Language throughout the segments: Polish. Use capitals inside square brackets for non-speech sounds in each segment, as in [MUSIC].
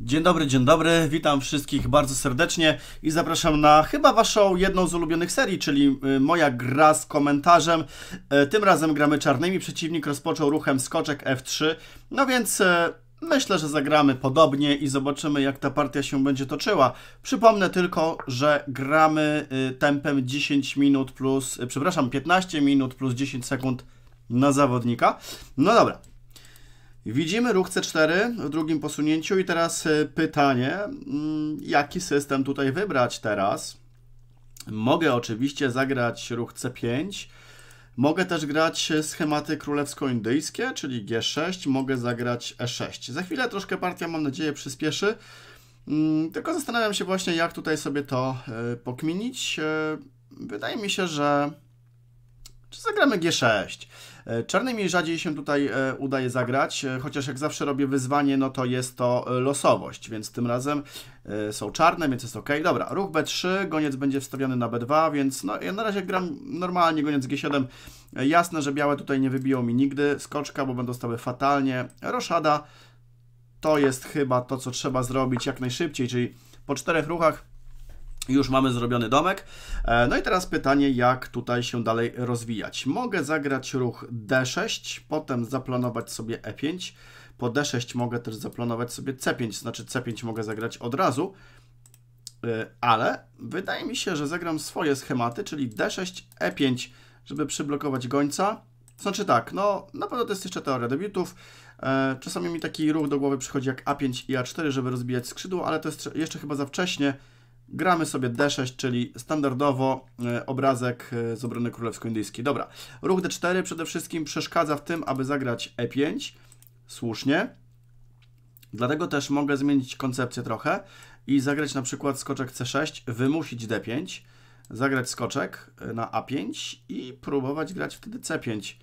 Dzień dobry, dzień dobry, witam wszystkich bardzo serdecznie i zapraszam na chyba waszą jedną z ulubionych serii, czyli y, moja gra z komentarzem. E, tym razem gramy czarnymi, przeciwnik rozpoczął ruchem skoczek F3, no więc e, myślę, że zagramy podobnie i zobaczymy jak ta partia się będzie toczyła. Przypomnę tylko, że gramy y, tempem 10 minut plus, y, przepraszam, 15 minut plus 10 sekund na zawodnika. No dobra, Widzimy ruch C4 w drugim posunięciu i teraz e, pytanie, mm, jaki system tutaj wybrać teraz? Mogę oczywiście zagrać ruch C5, mogę też grać e, schematy królewsko-indyjskie, czyli G6, mogę zagrać E6. Za chwilę troszkę partia, mam nadzieję, przyspieszy, mm, tylko zastanawiam się właśnie, jak tutaj sobie to e, pokminić. Wydaje mi się, że... Czy zagramy G6? Czarnej mi rzadziej się tutaj e, udaje zagrać, e, chociaż jak zawsze robię wyzwanie, no to jest to e, losowość, więc tym razem są czarne, więc jest ok. Dobra, ruch B3, goniec będzie wstawiony na B2, więc no, ja na razie gram normalnie goniec G7. Jasne, że białe tutaj nie wybiją mi nigdy skoczka, bo będą stały fatalnie. Roszada to jest chyba to, co trzeba zrobić jak najszybciej, czyli po czterech ruchach już mamy zrobiony domek. E, no i teraz pytanie, jak tutaj się dalej rozwijać. Mogę zagrać ruch D6, potem zaplanować sobie E5. Po D6 mogę też zaplanować sobie C5, znaczy C5 mogę zagrać od razu, e, ale wydaje mi się, że zagram swoje schematy, czyli D6, E5, żeby przyblokować gońca. Znaczy tak, no na pewno to jest jeszcze teoria debiutów. E, czasami mi taki ruch do głowy przychodzi jak A5 i A4, żeby rozbijać skrzydło, ale to jest jeszcze chyba za wcześnie, Gramy sobie D6, czyli standardowo e, obrazek e, z obrony królewsko-indyjskiej. Dobra, ruch D4 przede wszystkim przeszkadza w tym, aby zagrać E5, słusznie. Dlatego też mogę zmienić koncepcję trochę i zagrać na przykład skoczek C6, wymusić D5, zagrać skoczek e, na A5 i próbować grać wtedy C5.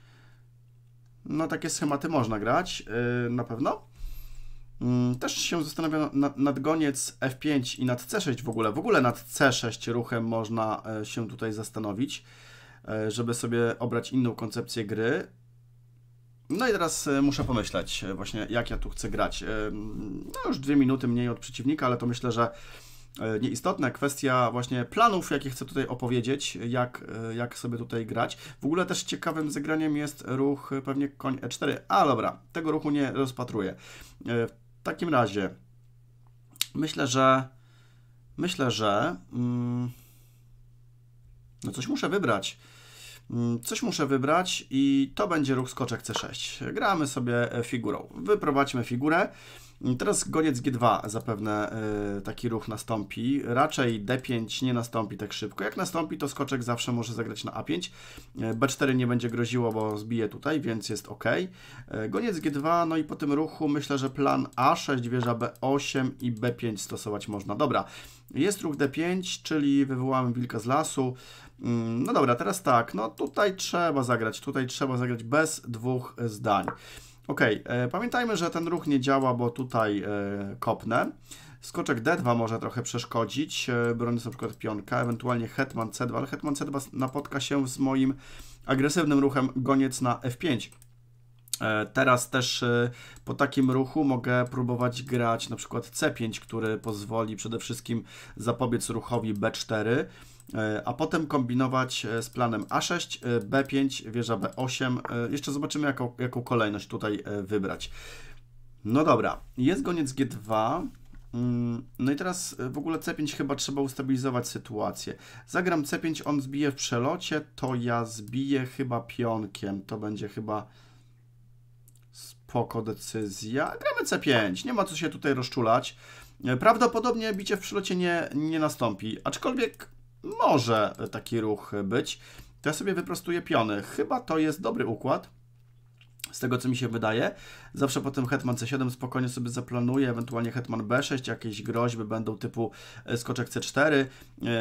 No takie schematy można grać, na pewno. Mm, też się zastanawiam nad, nad goniec F5 i nad C6 w ogóle. W ogóle nad C6 ruchem można e, się tutaj zastanowić, e, żeby sobie obrać inną koncepcję gry. No i teraz e, muszę pomyśleć właśnie, jak ja tu chcę grać. No już dwie minuty mniej od przeciwnika, ale to myślę, że nieistotne. Kwestia właśnie planów, jakie chcę tutaj opowiedzieć, jak, jak sobie tutaj grać. W ogóle też ciekawym zagraniem jest ruch pewnie koń E4, a dobra, tego ruchu nie rozpatruję takim razie myślę, że myślę, że mm, no coś muszę wybrać. Mm, coś muszę wybrać i to będzie ruch skoczek C6. Gramy sobie e, figurą. Wyprowadźmy figurę. Mm, teraz goniec G2 zapewne e, taki ruch nastąpi. Raczej D5 nie nastąpi tak szybko. Jak nastąpi, to skoczek zawsze może zagrać na A5. E, B4 nie będzie groziło, bo zbije tutaj, więc jest ok. Goniec G2, no i po tym ruchu myślę, że plan A6, wieża B8 i B5 stosować można. Dobra, jest ruch D5, czyli wywołamy wilka z lasu. Mm, no dobra, teraz tak, no tutaj trzeba zagrać, tutaj trzeba zagrać bez dwóch zdań. Ok, e, pamiętajmy, że ten ruch nie działa, bo tutaj e, kopnę. Skoczek D2 może trochę przeszkodzić, e, broniąc na przykład pionka, ewentualnie hetman C2, ale hetman C2 napotka się z moim agresywnym ruchem goniec na F5. Teraz też po takim ruchu mogę próbować grać na przykład C5, który pozwoli przede wszystkim zapobiec ruchowi B4. E, a potem kombinować e, z planem A6, e, B5, wieża B8. Jeszcze zobaczymy, jaką, jaką kolejność tutaj wybrać. No dobra, jest goniec G2. Mm, no i teraz w ogóle C5 chyba trzeba ustabilizować sytuację. Zagram C5, on zbije w przelocie, to ja zbiję chyba pionkiem. To będzie chyba spoko decyzja. Gramy C5, nie ma co się tutaj rozczulać. Prawdopodobnie bicie w przelocie nie, nie nastąpi, aczkolwiek może taki ruch być. To ja sobie wyprostuję piony. Chyba to jest dobry układ z tego co mi się wydaje. Zawsze potem Hetman C7 spokojnie sobie zaplanuje, ewentualnie Hetman B6, jakieś groźby będą typu e, skoczek C4, e,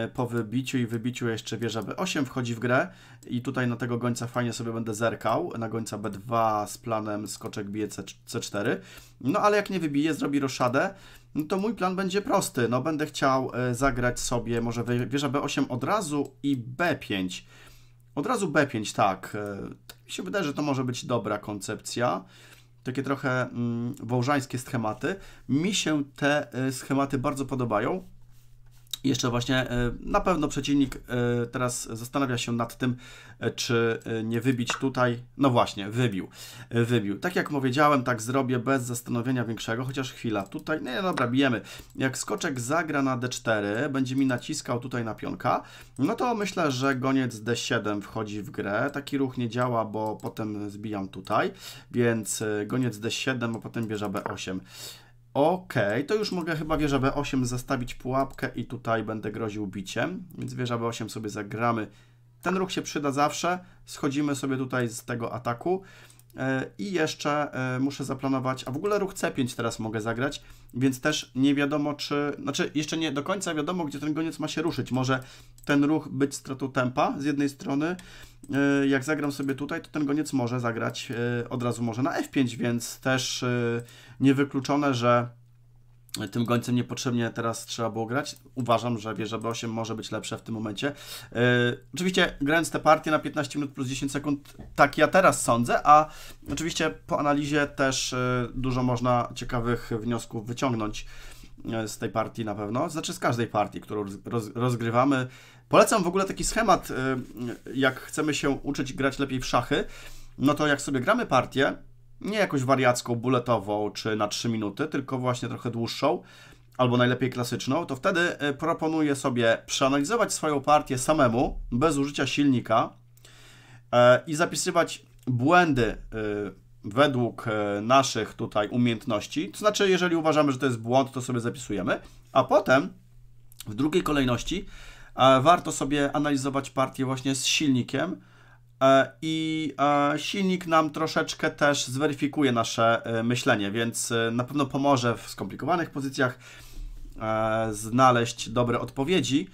po wybiciu i wybiciu jeszcze wieża B8 wchodzi w grę i tutaj na tego gońca fajnie sobie będę zerkał, na gońca B2 z planem skoczek bije C4, no ale jak nie wybije, zrobi roszadę, no to mój plan będzie prosty. No będę chciał e, zagrać sobie może wieża B8 od razu i B5. Od razu B5, tak. E, mi się wydaje, że to może być dobra koncepcja. Takie trochę mm, wołżańskie schematy. Mi się te e, schematy bardzo podobają jeszcze właśnie e, na pewno przeciwnik e, teraz zastanawia się nad tym, e, czy nie wybić tutaj. No właśnie, wybił. Wybił. Tak jak powiedziałem, tak zrobię bez zastanowienia większego, chociaż chwila. Tutaj, nie, no dobra, bijemy. Jak skoczek zagra na d4, będzie mi naciskał tutaj na pionka, no to myślę, że goniec d7 wchodzi w grę. Taki ruch nie działa, bo potem zbijam tutaj, więc goniec d7, a potem bierze b8. OK, to już mogę chyba wieża B8 zastawić pułapkę i tutaj będę groził biciem, więc wieża B8 sobie zagramy. Ten ruch się przyda zawsze, schodzimy sobie tutaj z tego ataku. E, I jeszcze e, muszę zaplanować, a w ogóle ruch C5 teraz mogę zagrać, więc też nie wiadomo czy, znaczy jeszcze nie do końca wiadomo gdzie ten goniec ma się ruszyć. Może ten ruch być stratą tempa z jednej strony, e, jak zagram sobie tutaj, to ten goniec może zagrać od razu może na F5, więc też niewykluczone, że tym gońcem niepotrzebnie teraz trzeba było grać. Uważam, że wieża B8 może być lepsza w tym momencie. Yy, oczywiście grając te partie na 15 minut plus 10 sekund, tak ja teraz sądzę, a oczywiście po analizie też yy, dużo można ciekawych wniosków wyciągnąć yy, z tej partii na pewno, znaczy z każdej partii, którą roz, rozgrywamy. Polecam w ogóle taki schemat, jak chcemy się uczyć grać lepiej w szachy, no to jak sobie gramy partię, nie jakąś wariacką, buletową czy na 3 minuty, tylko właśnie trochę dłuższą, albo najlepiej klasyczną, to wtedy e, proponuję sobie przeanalizować swoją partię samemu, bez użycia silnika e, i zapisywać błędy e, według naszych tutaj umiejętności. To znaczy, jeżeli uważamy, że to jest błąd, to sobie zapisujemy, a potem w drugiej kolejności warto sobie analizować partię właśnie z silnikiem, E, i e, silnik nam troszeczkę też zweryfikuje nasze e, myślenie, więc na pewno pomoże w skomplikowanych pozycjach znaleźć dobre odpowiedzi.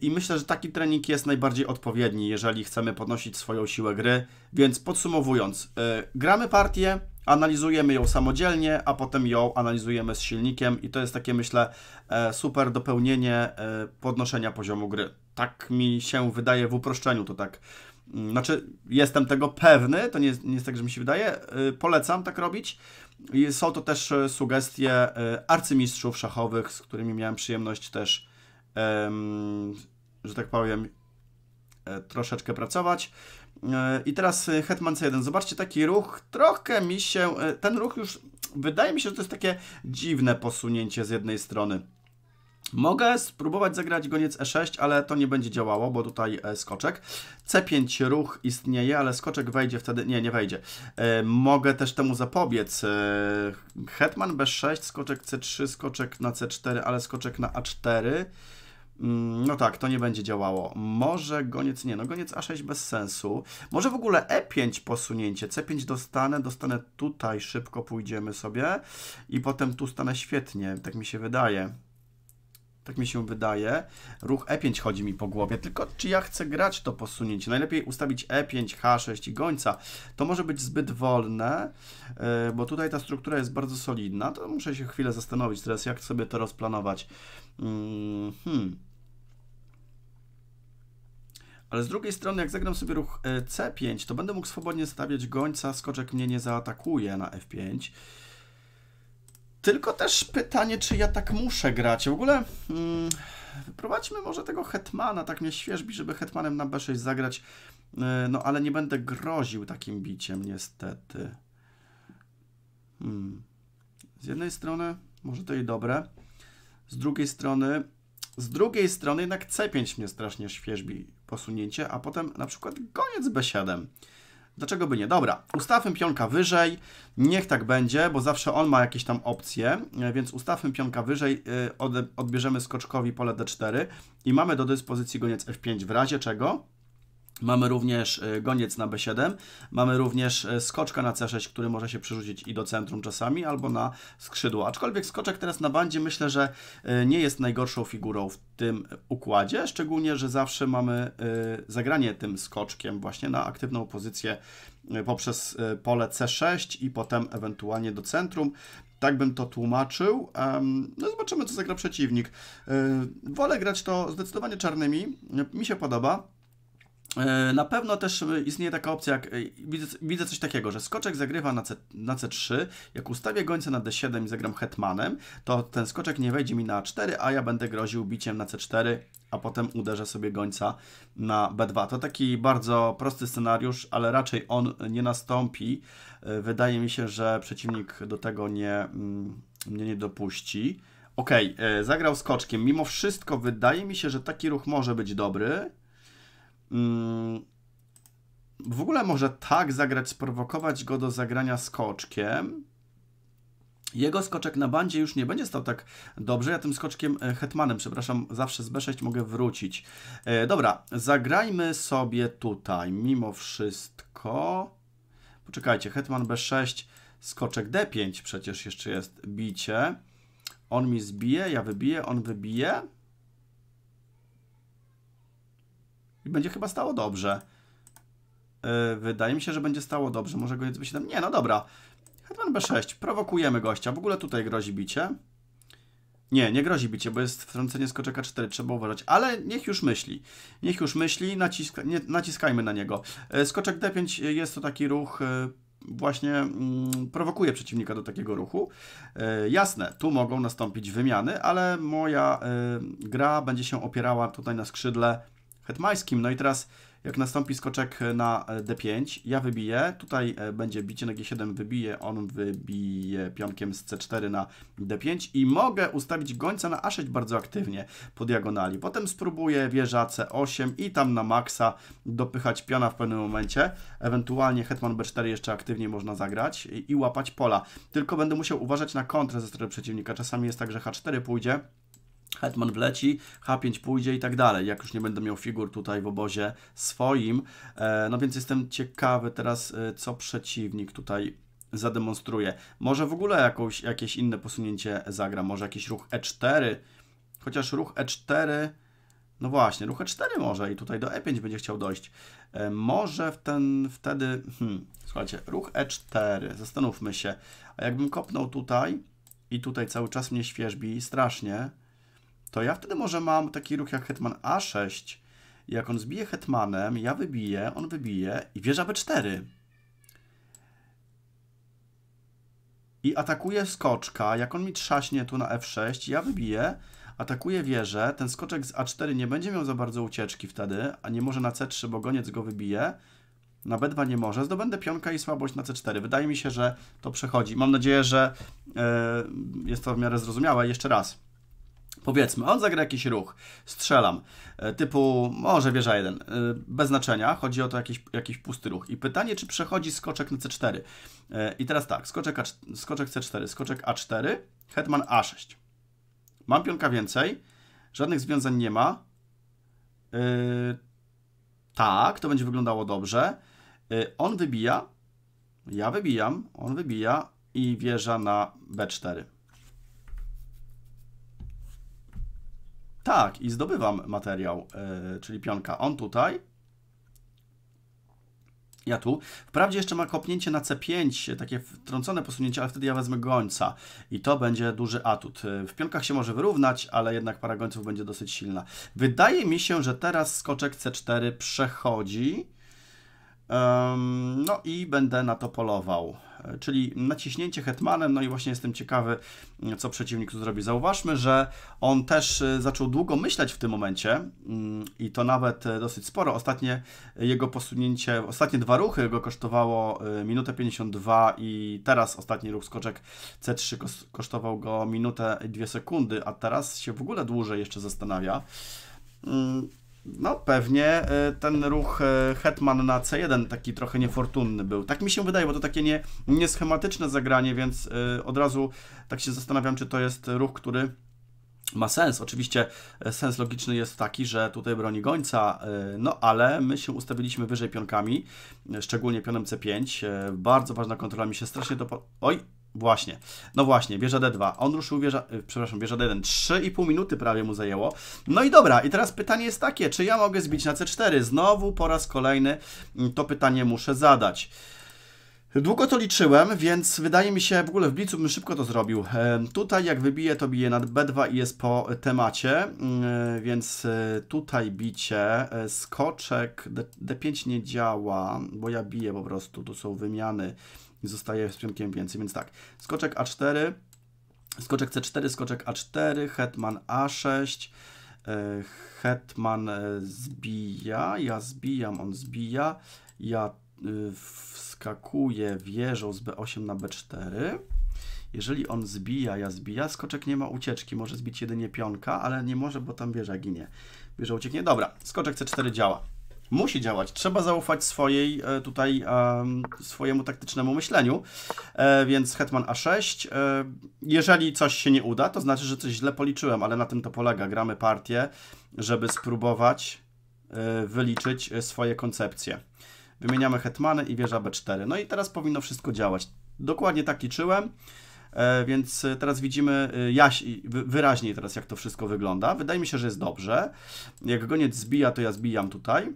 I myślę, że taki trening jest najbardziej odpowiedni, jeżeli chcemy podnosić swoją siłę gry. Więc podsumowując, gramy partię, analizujemy ją samodzielnie, a potem ją analizujemy z silnikiem, i to jest takie, myślę, super dopełnienie podnoszenia poziomu gry. Tak mi się wydaje w uproszczeniu to tak znaczy, jestem tego pewny, to nie, nie jest tak, że mi się wydaje. Y, polecam tak robić. Są to też y, sugestie y, arcymistrzów szachowych, z którymi miałem przyjemność też, że tak powiem, e, troszeczkę pracować. I teraz Hetman C1. Zobaczcie, taki ruch trochę mi się. E, ten ruch już wydaje mi się, że to jest takie dziwne posunięcie z jednej strony. Mogę spróbować zagrać goniec e6, ale to nie będzie działało, bo tutaj e, skoczek. c5 ruch istnieje, ale skoczek wejdzie wtedy... Nie, nie wejdzie. E, mogę też temu zapobiec. E, hetman b6, skoczek c3, skoczek na c4, ale skoczek na a4. Mm, no tak, to nie będzie działało. Może goniec, nie, no goniec A6 bez sensu. Może w ogóle E5 posunięcie, C5 dostanę, dostanę tutaj, szybko pójdziemy sobie i potem tu stanę świetnie, tak mi się wydaje. Tak mi się wydaje. Ruch E5 chodzi mi po głowie. Tylko czy ja chcę grać to posunięcie? Najlepiej ustawić E5, H6 i gońca. To może być zbyt wolne, y, bo tutaj ta struktura jest bardzo solidna. To muszę się chwilę zastanowić teraz, jak sobie to rozplanować. Mm, hmm. Ale z drugiej strony, jak zagram sobie ruch y, C5, to będę mógł swobodnie stawiać gońca, skoczek mnie nie zaatakuje na F5. Tylko też pytanie, czy ja tak muszę grać. W ogóle mm, może tego Hetmana, tak mnie świeżbi, żeby Hetmanem na B6 zagrać. E, no ale nie będę groził takim biciem, niestety. Hmm. Z jednej strony może to i dobre, z drugiej strony, z drugiej strony jednak C5 mnie strasznie świeżbi posunięcie, a potem na przykład koniec B7. Dlaczego by nie? Dobra, ustawmy pionka wyżej, niech tak będzie, bo zawsze on ma jakieś tam opcje, e, więc ustawmy pionka wyżej, e, odbierzemy skoczkowi pole d4 i mamy do dyspozycji goniec f5 w razie czego? Mamy również e, goniec na B7, mamy również e, skoczka na C6, który może się przerzucić i do centrum czasami, albo na skrzydło. Aczkolwiek skoczek teraz na bandzie myślę, że e, nie jest najgorszą figurą w tym układzie, szczególnie, że zawsze mamy zagranie tym skoczkiem właśnie na aktywną pozycję poprzez pole C6 i potem ewentualnie do centrum. Tak bym to tłumaczył. No zobaczymy, co zagra przeciwnik. Wolę grać to zdecydowanie czarnymi. Mi się podoba. E, na pewno też istnieje taka opcja, jak e, widzę, widzę coś takiego, że skoczek zagrywa na, C, na C3, jak ustawię gońca na D7 i zagram hetmanem, to ten skoczek nie wejdzie mi na A4, a ja będę groził biciem na C4, a potem uderzę sobie gońca na B2. To taki bardzo prosty scenariusz, ale raczej on nie nastąpi. E, wydaje mi się, że przeciwnik do tego nie, mm, mnie nie dopuści. Ok, zagrał skoczkiem. Mimo wszystko wydaje mi się, że taki ruch może być dobry. Mm, w ogóle może tak zagrać, sprowokować go do zagrania skoczkiem. Jego skoczek na bandzie już nie będzie stał tak dobrze. Ja tym skoczkiem e, hetmanem, przepraszam, zawsze z B6 mogę wrócić. E, dobra, zagrajmy sobie tutaj mimo wszystko. Poczekajcie, hetman B6, skoczek D5 przecież jeszcze jest bicie. On mi zbije, ja wybiję, on wybije. I będzie chyba stało dobrze. Yy, wydaje mi się, że będzie stało dobrze. Może go by się Nie, no dobra. Hetman B6. Prowokujemy gościa. W ogóle tutaj grozi bicie. Nie, nie grozi bicie, bo jest wtrącenie skoczeka 4, trzeba uważać, ale niech już myśli. Niech już myśli, naciska, nie, naciskajmy na niego. E, skoczek D5 jest to taki ruch, e, właśnie mm, prowokuje przeciwnika do takiego ruchu. Jasne, tu mogą nastąpić wymiany, ale moja gra będzie się opierała tutaj na skrzydle hetmańskim. No i teraz jak nastąpi skoczek na e, d5, ja wybiję, tutaj e, będzie bicie na g7, wybije, on wybije pionkiem z c4 na d5 i mogę ustawić gońca na a6 bardzo aktywnie po diagonali. Potem spróbuję wieża c8 i tam na maksa dopychać piona w pewnym momencie. Ewentualnie hetman b4 jeszcze aktywniej można zagrać i, i łapać pola. Tylko będę musiał uważać na kontrę ze strony przeciwnika. Czasami jest tak, że h4 pójdzie, Hetman wleci, H5 pójdzie i tak dalej, jak już nie będę miał figur tutaj w obozie swoim. E, no więc jestem ciekawy teraz, e, co przeciwnik tutaj zademonstruje. Może w ogóle jakąś, jakieś inne posunięcie zagra, może jakiś ruch E4, chociaż ruch E4... No właśnie, ruch E4 może i tutaj do E5 będzie chciał dojść. E, może w ten, wtedy... Hmm, słuchajcie, ruch E4, zastanówmy się. A jakbym kopnął tutaj i tutaj cały czas mnie świeżbi strasznie, to ja wtedy może mam taki ruch jak hetman a6. Jak on zbije hetmanem, ja wybiję, on wybije i wieża b4. I atakuje skoczka. Jak on mi trzaśnie tu na f6, ja wybiję, atakuje wieżę. Ten skoczek z a4 nie będzie miał za bardzo ucieczki wtedy, a nie może na c3, bo goniec go wybije. Na B2 nie może. Zdobędę pionka i słabość na C4. Wydaje mi się, że to przechodzi. Mam nadzieję, że yy, jest to w miarę zrozumiałe. Jeszcze raz. Powiedzmy, on zagra jakiś ruch, strzelam, e, typu może wieża 1, e, bez znaczenia, chodzi o to jakiś, jakiś pusty ruch. I pytanie, czy przechodzi skoczek na c4. E, I teraz tak, skoczek, a skoczek c4, skoczek a4, hetman a6. Mam pionka więcej, żadnych związań nie ma. Yy, tak, to będzie wyglądało dobrze. Yy, on wybija, ja wybijam, on wybija i wieża na b4. Tak, i zdobywam materiał, yy, czyli pionka. On tutaj. Ja tu. Wprawdzie jeszcze ma kopnięcie na C5, takie wtrącone posunięcie, ale wtedy ja wezmę gońca. I to będzie duży atut. E, w pionkach się może wyrównać, ale jednak para gońców będzie dosyć silna. Wydaje mi się, że teraz skoczek C4 przechodzi. No i będę na to polował, e, czyli naciśnięcie hetmanem, no i właśnie jestem ciekawy, mm, co przeciwnik tu zrobi. Zauważmy, że on też e, zaczął długo myśleć w tym momencie mm, i to nawet e, dosyć sporo. Ostatnie jego posunięcie, ostatnie dwa ruchy go kosztowało minutę 52 i teraz ostatni ruch skoczek C3 kosztował go minutę i 2 sekundy, a teraz się w ogóle dłużej jeszcze zastanawia. Mm, no pewnie y, ten ruch y, Hetman na C1 taki trochę niefortunny był. Tak mi się wydaje, bo to takie nie, nieschematyczne zagranie, więc y, od razu tak się zastanawiam, czy to jest ruch, który ma sens. Oczywiście sens logiczny jest taki, że tutaj broni gońca, no ale my się ustawiliśmy wyżej pionkami, szczególnie pionem C5. Bardzo ważna kontrola mi się strasznie to... Oj, Właśnie, no właśnie, wieża D2. On ruszył wieża, y, przepraszam, wieża D1. 3,5 minuty prawie mu zajęło. No i dobra, i teraz pytanie jest takie, czy ja mogę zbić na C4? Znowu po raz kolejny mm, to pytanie muszę zadać. Długo to liczyłem, więc wydaje mi się, w ogóle w Blicu bym szybko to zrobił. E, tutaj jak wybiję, to bije na B2 i jest po temacie, mm, więc e, tutaj bicie. E, skoczek D5 nie działa, bo ja biję po prostu, tu są wymiany zostaje z pionkiem więcej, więc tak, skoczek A4, skoczek C4, skoczek A4, hetman A6, e, hetman e, zbija, ja zbijam, on zbija, ja y, wskakuję wieżą z B8 na B4, jeżeli on zbija, ja zbija, skoczek nie ma ucieczki, może zbić jedynie pionka, ale nie może, bo tam wieża ginie. Wieża ucieknie, dobra, skoczek C4 działa musi działać. Trzeba zaufać swojej e, tutaj swojemu taktycznemu myśleniu. E, więc Hetman A6. E, jeżeli coś się nie uda, to znaczy, że coś źle policzyłem, ale na tym to polega. Gramy partię, żeby spróbować wyliczyć swoje koncepcje. Wymieniamy hetmany i wieża B4. No i teraz powinno wszystko działać. Dokładnie tak liczyłem. Więc teraz widzimy jaś, wyraźniej teraz, jak to wszystko wygląda. Wydaje mi się, że jest dobrze. Jak goniec zbija, to ja zbijam tutaj.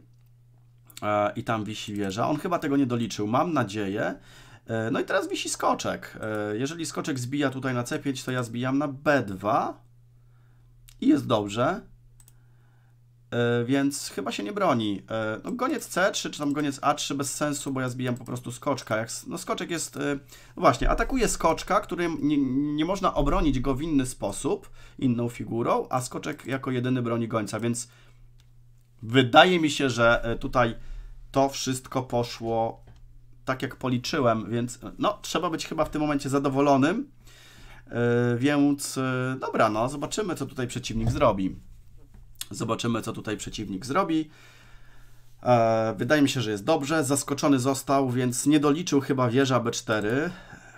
E, i tam wisi wieża. On chyba tego nie doliczył, mam nadzieję. E, no i teraz wisi skoczek. E, jeżeli skoczek zbija tutaj na C5, to ja zbijam na B2 i jest dobrze. Więc chyba się nie broni. No, goniec C3 czy tam goniec A3 bez sensu, bo ja zbijam po prostu skoczka. Jak, no skoczek jest... No właśnie, atakuje skoczka, którym nie, nie można obronić go w inny sposób, inną figurą, a skoczek jako jedyny broni gońca, więc wydaje mi się, że tutaj to wszystko poszło tak, jak policzyłem, więc no, trzeba być chyba w tym momencie zadowolonym. E, więc e, dobra, no, zobaczymy, co tutaj przeciwnik zrobi. Zobaczymy, co tutaj przeciwnik zrobi. E, wydaje mi się, że jest dobrze. Zaskoczony został, więc nie doliczył chyba wieża B4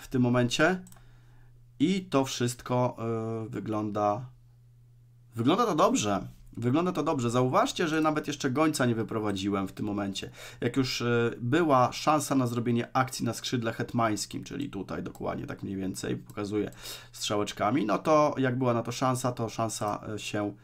w tym momencie. I to wszystko wygląda. Wygląda to dobrze. Wygląda to dobrze. Zauważcie, że nawet jeszcze gońca nie wyprowadziłem w tym momencie. Jak już e, była szansa na zrobienie akcji na skrzydle hetmańskim, czyli tutaj dokładnie tak mniej więcej pokazuję strzałeczkami, no to jak była na to szansa, to szansa e, się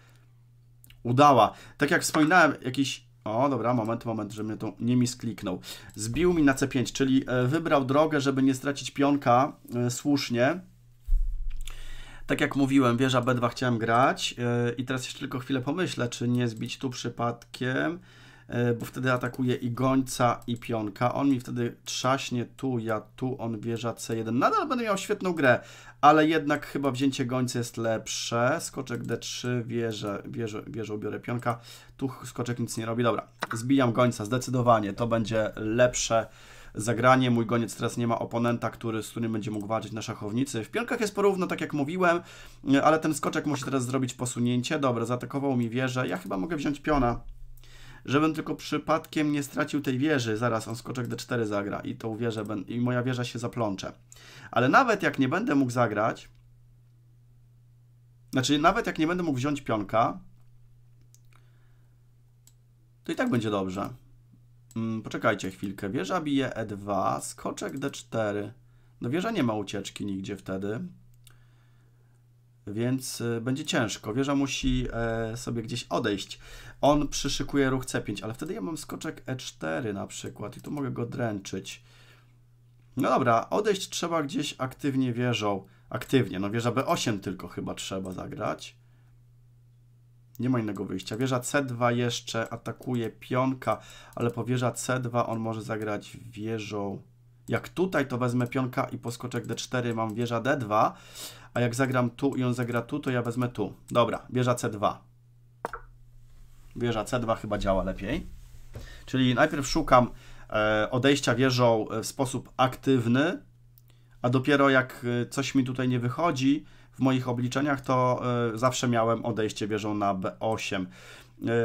udała. Tak jak wspominałem, jakiś o, dobra, moment, moment, że mnie tu nie mi skliknął. Zbił mi na C5, czyli e, wybrał drogę, żeby nie stracić pionka słusznie tak jak mówiłem, wieża B2 chciałem grać yy, i teraz jeszcze tylko chwilę pomyślę, czy nie zbić tu przypadkiem, yy, bo wtedy atakuje i gońca, i pionka. On mi wtedy trzaśnie tu, ja tu, on wieża C1. Nadal będę miał świetną grę, ale jednak chyba wzięcie gońca jest lepsze. Skoczek D3, wieżę, wieżę, wieżę biorę pionka. Tu skoczek nic nie robi. Dobra, zbijam gońca zdecydowanie. To będzie lepsze zagranie. Mój goniec teraz nie ma oponenta, który, z którym będzie mógł walczyć na szachownicy. W pionkach jest porówno, tak jak mówiłem, ale ten skoczek musi teraz zrobić posunięcie. Dobra, zaatakował mi wieżę. Ja chyba mogę wziąć piona żebym tylko przypadkiem nie stracił tej wieży. Zaraz on skoczek D4 zagra i tą wieżę ben, i moja wieża się zaplącze. Ale nawet jak nie będę mógł zagrać, znaczy nawet jak nie będę mógł wziąć pionka, to i tak będzie dobrze. Mm, poczekajcie chwilkę. Wieża bije E2, skoczek D4. No wieża nie ma ucieczki nigdzie wtedy. Więc y, będzie ciężko. Wieża musi e, sobie gdzieś odejść. On przyszykuje ruch C5, ale wtedy ja mam skoczek E4 na przykład i tu mogę go dręczyć. No dobra, odejść trzeba gdzieś aktywnie wieżą. Aktywnie, no wieża B8 tylko chyba trzeba zagrać. Nie ma innego wyjścia. Wieża C2 jeszcze atakuje pionka, ale po wieża C2 on może zagrać wieżą... Jak tutaj, to wezmę pionka i po skoczek D4 mam wieża D2, a jak zagram tu i on zagra tu, to ja wezmę tu. Dobra, wieża C2. Wieża C2 chyba działa lepiej. Czyli najpierw szukam e, odejścia wieżą e, w sposób aktywny, a dopiero jak e, coś mi tutaj nie wychodzi, w moich obliczeniach, to e, zawsze miałem odejście wieżą na B8. E,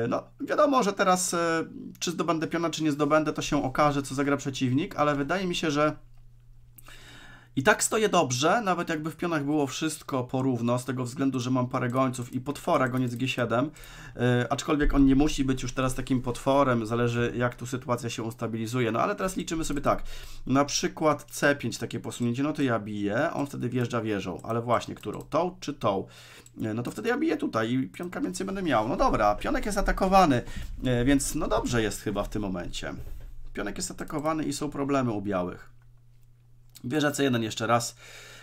no, wiadomo, że teraz e, czy zdobędę piona, czy nie zdobędę, to się okaże, co zagra przeciwnik, ale wydaje mi się, że i tak stoję dobrze, nawet jakby w pionach było wszystko porówno, z tego względu, że mam parę gońców i potwora, goniec G7, yy, aczkolwiek on nie musi być już teraz takim potworem, zależy jak tu sytuacja się ustabilizuje. No ale teraz liczymy sobie tak, na przykład C5 takie posunięcie, no to ja biję, on wtedy wjeżdża wieżą, ale właśnie którą, tą czy tą? Y, no to wtedy ja biję tutaj i pionka więcej będę miał. No dobra, pionek jest atakowany, yy, więc no dobrze jest chyba w tym momencie. Pionek jest atakowany i są problemy u białych. Wieża C1 jeszcze raz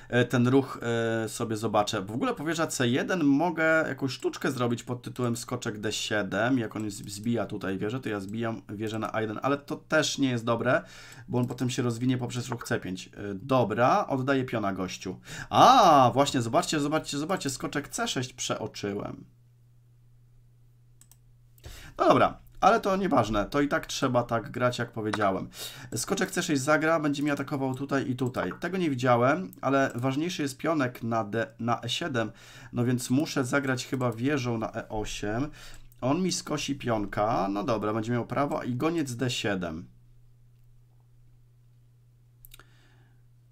e, ten ruch e, sobie zobaczę. W ogóle wieża C1 mogę jakąś sztuczkę zrobić pod tytułem skoczek D7. Jak on zbija tutaj wieżę, to ja zbijam wieżę na A1, ale to też nie jest dobre, bo on potem się rozwinie poprzez ruch C5. E, dobra, oddaję piona gościu. A, właśnie, zobaczcie, zobaczcie, zobaczcie, skoczek C6 przeoczyłem. No dobra, ale to nieważne, to i tak trzeba tak grać, jak powiedziałem. Skoczek C6 zagra, będzie mi atakował tutaj i tutaj. Tego nie widziałem, ale ważniejszy jest pionek na, D, na E7, no więc muszę zagrać chyba wieżą na E8. On mi skosi pionka, no dobra, będzie miał prawo i goniec D7.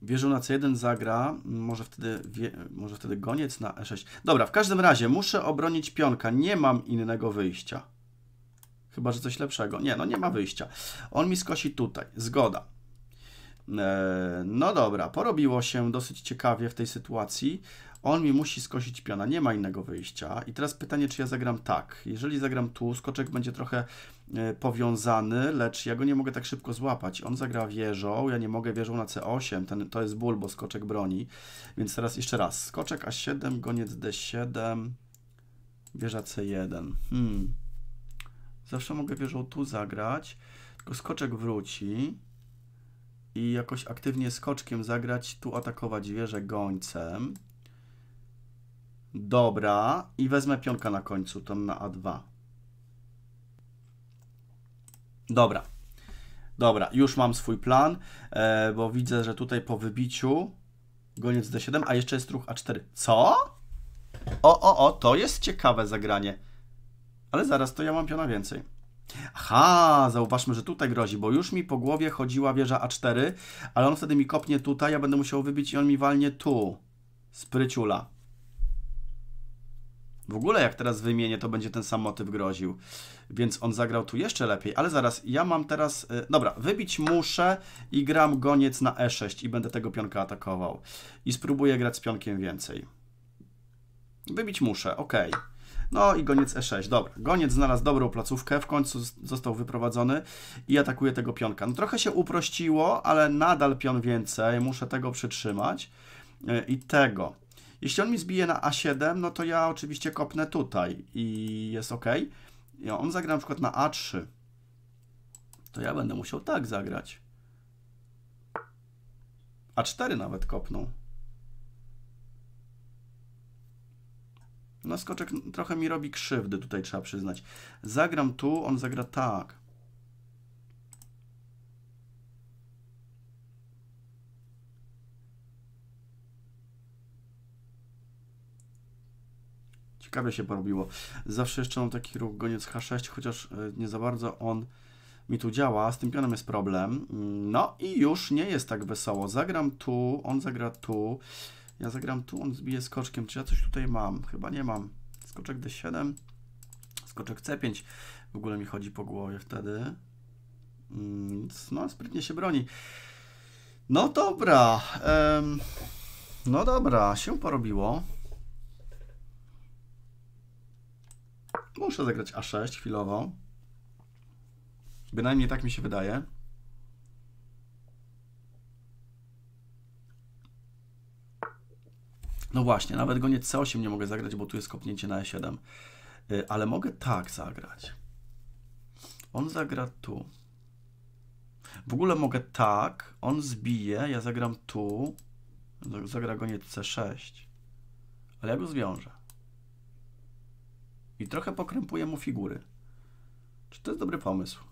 Wieżą na C1 zagra, może wtedy, wie, może wtedy goniec na E6. Dobra, w każdym razie muszę obronić pionka, nie mam innego wyjścia. Chyba, że coś lepszego. Nie, no nie ma wyjścia. On mi skosi tutaj. Zgoda. E, no dobra, porobiło się dosyć ciekawie w tej sytuacji. On mi musi skosić piona, nie ma innego wyjścia. I teraz pytanie, czy ja zagram tak. Jeżeli zagram tu, skoczek będzie trochę e, powiązany, lecz ja go nie mogę tak szybko złapać. On zagra wieżą, ja nie mogę wieżą na C8, Ten, to jest ból, bo skoczek broni. Więc teraz jeszcze raz, skoczek A7, goniec D7, wieża C1. Hmm. Zawsze mogę wieżą tu zagrać, tylko skoczek wróci i jakoś aktywnie skoczkiem zagrać, tu atakować wieżę gońcem. Dobra, i wezmę pionka na końcu, tam na A2. Dobra, dobra, już mam swój plan, e, bo widzę, że tutaj po wybiciu goniec D7, a jeszcze jest ruch A4. Co? O, o, o, to jest ciekawe zagranie. Ale zaraz, to ja mam piona więcej. Aha, zauważmy, że tutaj grozi, bo już mi po głowie chodziła wieża A4, ale on wtedy mi kopnie tutaj, ja będę musiał wybić i on mi walnie tu. Spryciula. W ogóle jak teraz wymienię, to będzie ten sam motyw groził. Więc on zagrał tu jeszcze lepiej, ale zaraz, ja mam teraz... Y, dobra, wybić muszę i gram goniec na E6 i będę tego pionka atakował. I spróbuję grać z pionkiem więcej. Wybić muszę, ok. No i goniec e6. Dobra, goniec znalazł dobrą placówkę, w końcu został wyprowadzony i atakuje tego pionka. No trochę się uprościło, ale nadal pion więcej, muszę tego przytrzymać e, i tego. Jeśli on mi zbije na a7, no to ja oczywiście kopnę tutaj i jest ok. I on zagra na przykład na a3. To ja będę musiał tak zagrać. A4 nawet kopnął. No skoczek trochę mi robi krzywdy, tutaj trzeba przyznać. Zagram tu, on zagra tak. Ciekawie się porobiło. Zawsze jeszcze mam taki ruch goniec H6, chociaż e, nie za bardzo on mi tu działa. Z tym pionem jest problem. No i już nie jest tak wesoło. Zagram tu, on zagra tu. Ja zagram tu, on zbije skoczkiem. Czy ja coś tutaj mam? Chyba nie mam. Skoczek D7, skoczek C5. W ogóle mi chodzi po głowie wtedy. Mm, no, sprytnie się broni. No dobra. Um, no dobra, się porobiło. Muszę zagrać A6 chwilowo. Bynajmniej tak mi się wydaje. No właśnie, nawet nie C8 nie mogę zagrać, bo tu jest kopnięcie na E7. Y, ale mogę tak zagrać. On zagra tu. W ogóle mogę tak, on zbije, ja zagram tu, zagra goniec C6, ale ja go zwiążę. I trochę pokrępuję mu figury. Czy to jest dobry pomysł?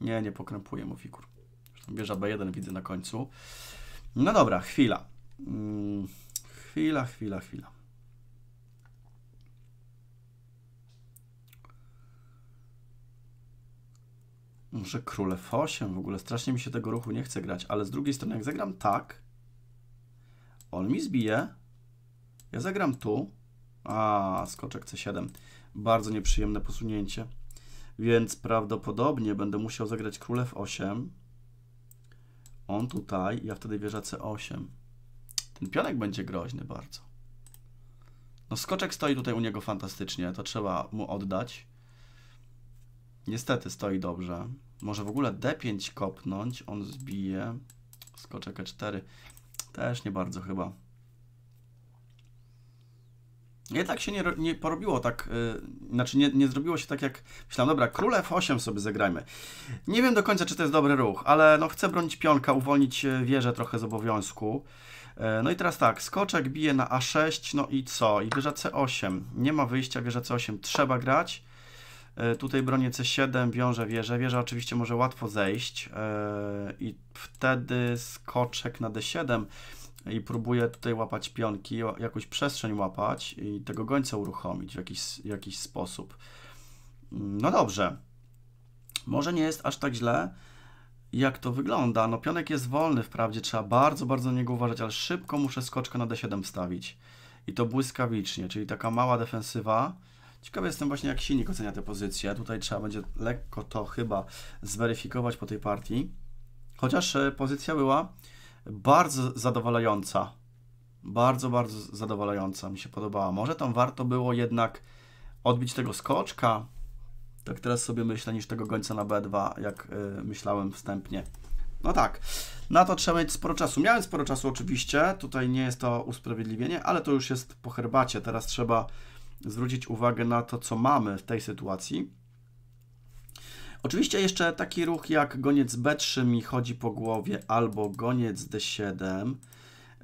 Nie, nie pokrępuję mu figur. Zresztą wieża B1 widzę na końcu. No dobra, chwila. Mm, chwila, chwila, chwila. Muszę królew 8 w ogóle. Strasznie mi się tego ruchu nie chce grać, ale z drugiej strony jak zagram tak, on mi zbije. Ja zagram tu. A, skoczek C7. Bardzo nieprzyjemne posunięcie. Więc prawdopodobnie będę musiał zagrać królew 8. On tutaj, ja wtedy wieża C8. Ten pionek będzie groźny bardzo. No skoczek stoi tutaj u niego fantastycznie, to trzeba mu oddać. Niestety stoi dobrze. Może w ogóle D5 kopnąć, on zbije. Skoczek E4. Też nie bardzo chyba. Nie tak się nie, nie porobiło tak, yy, znaczy nie, nie zrobiło się tak jak myślałem, dobra, król F8 sobie zagrajmy. Nie wiem do końca, czy to jest dobry ruch, ale no chcę bronić pionka, uwolnić y, wieżę trochę z obowiązku. E, no i teraz tak, skoczek bije na A6, no i co? I wieża C8. Nie ma wyjścia, wieża C8 trzeba grać. E, tutaj bronię C7, wiąże wieżę. Wieża oczywiście może łatwo zejść e, i wtedy skoczek na D7 i próbuję tutaj łapać pionki, jakąś przestrzeń łapać i tego gońca uruchomić w jakiś, jakiś sposób. Mm, no dobrze, może nie jest aż tak źle, jak to wygląda. No pionek jest wolny wprawdzie, trzeba bardzo, bardzo niego uważać, ale szybko muszę skoczkę na d7 stawić. I to błyskawicznie, czyli taka mała defensywa. Ciekawy jestem właśnie, jak silnik ocenia tę pozycję. Tutaj trzeba będzie lekko to chyba zweryfikować po tej partii. Chociaż e, pozycja była bardzo zadowalająca. Bardzo, bardzo zadowalająca. Mi się podobała. Może tam warto było jednak odbić tego skoczka, tak teraz sobie myślę niż tego gońca na B2, jak y, myślałem wstępnie. No tak, na to trzeba mieć sporo czasu. Miałem sporo czasu oczywiście, tutaj nie jest to usprawiedliwienie, ale to już jest po herbacie. Teraz trzeba zwrócić uwagę na to, co mamy w tej sytuacji. Oczywiście jeszcze taki ruch jak goniec B3 mi chodzi po głowie, albo goniec D7,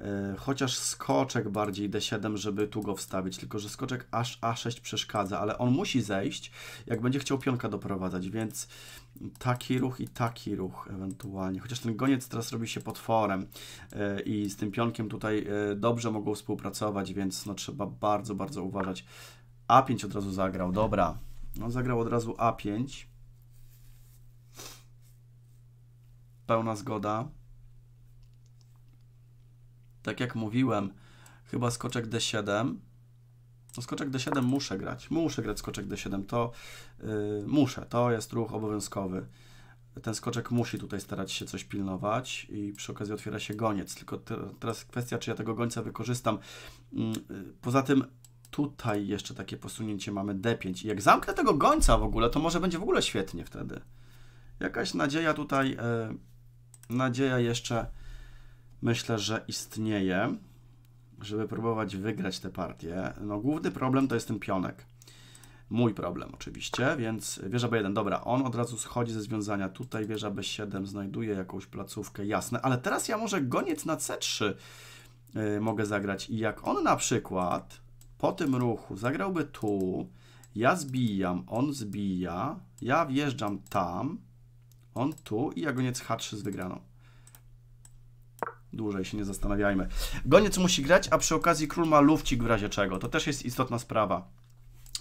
E, chociaż skoczek bardziej D7, żeby tu go wstawić, tylko że skoczek aż A6 przeszkadza, ale on musi zejść, jak będzie chciał pionka doprowadzać, więc taki ruch i taki ruch ewentualnie, chociaż ten goniec teraz robi się potworem e, i z tym pionkiem tutaj e, dobrze mogą współpracować, więc no trzeba bardzo, bardzo uważać. A5 od razu zagrał, dobra, no zagrał od razu A5. Pełna zgoda tak jak mówiłem, chyba skoczek D7. No skoczek D7 muszę grać. Muszę grać skoczek D7. To yy, muszę. To jest ruch obowiązkowy. Ten skoczek musi tutaj starać się coś pilnować i przy okazji otwiera się goniec. Tylko te, teraz kwestia, czy ja tego gońca wykorzystam. Yy, poza tym tutaj jeszcze takie posunięcie mamy D5. I jak zamknę tego gońca w ogóle, to może będzie w ogóle świetnie wtedy. Jakaś nadzieja tutaj, yy, nadzieja jeszcze myślę, że istnieje, żeby próbować wygrać tę partię. No główny problem to jest ten pionek. Mój problem oczywiście, więc wieża B1, dobra, on od razu schodzi ze związania. Tutaj wieża B7 znajduje jakąś placówkę, jasne, ale teraz ja może goniec na C3 yy, mogę zagrać i jak on na przykład po tym ruchu zagrałby tu, ja zbijam, on zbija, ja wjeżdżam tam, on tu i ja goniec H3 z wygraną. Dłużej się nie zastanawiajmy. Goniec musi grać, a przy okazji król ma lufcik w razie czego. To też jest istotna sprawa.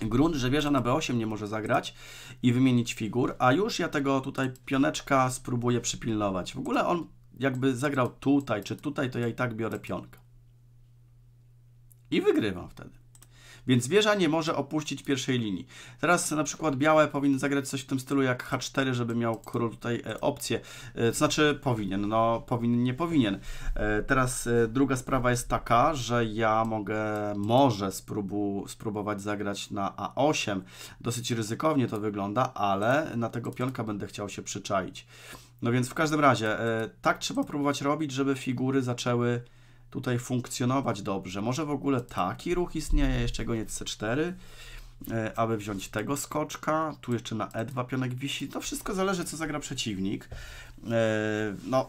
Grunt, że wieża na b8 nie może zagrać i wymienić figur, a już ja tego tutaj pioneczka spróbuję przypilnować. W ogóle on jakby zagrał tutaj czy tutaj, to ja i tak biorę pionka. I wygrywam wtedy. Więc wieża nie może opuścić pierwszej linii. Teraz na przykład białe powinny zagrać coś w tym stylu jak H4, żeby miał król tutaj e, opcję. E, to znaczy powinien, no powinien, nie powinien. E, teraz druga sprawa jest taka, że ja mogę, może spróbu, spróbować zagrać na A8. Dosyć ryzykownie to wygląda, ale na tego pionka będę chciał się przyczaić. No więc w każdym razie, tak trzeba próbować robić, żeby figury zaczęły tutaj funkcjonować dobrze. Może w ogóle taki ruch istnieje, jeszcze go nie C4, e, aby wziąć tego skoczka, tu jeszcze na E2 pionek wisi, to wszystko zależy co zagra przeciwnik. E, no,